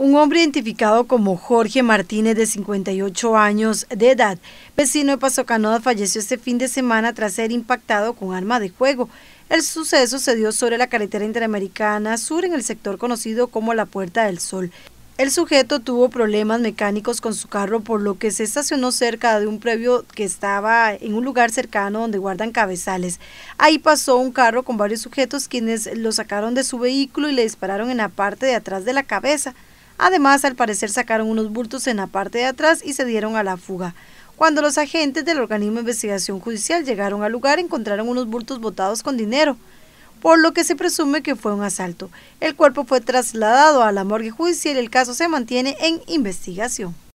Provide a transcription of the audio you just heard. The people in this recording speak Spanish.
Un hombre identificado como Jorge Martínez, de 58 años de edad, vecino de Pasocanoda, falleció este fin de semana tras ser impactado con arma de juego. El suceso se dio sobre la carretera interamericana sur en el sector conocido como la Puerta del Sol. El sujeto tuvo problemas mecánicos con su carro, por lo que se estacionó cerca de un previo que estaba en un lugar cercano donde guardan cabezales. Ahí pasó un carro con varios sujetos quienes lo sacaron de su vehículo y le dispararon en la parte de atrás de la cabeza. Además, al parecer sacaron unos bultos en la parte de atrás y se dieron a la fuga. Cuando los agentes del organismo de investigación judicial llegaron al lugar, encontraron unos bultos botados con dinero, por lo que se presume que fue un asalto. El cuerpo fue trasladado a la morgue judicial y el caso se mantiene en investigación.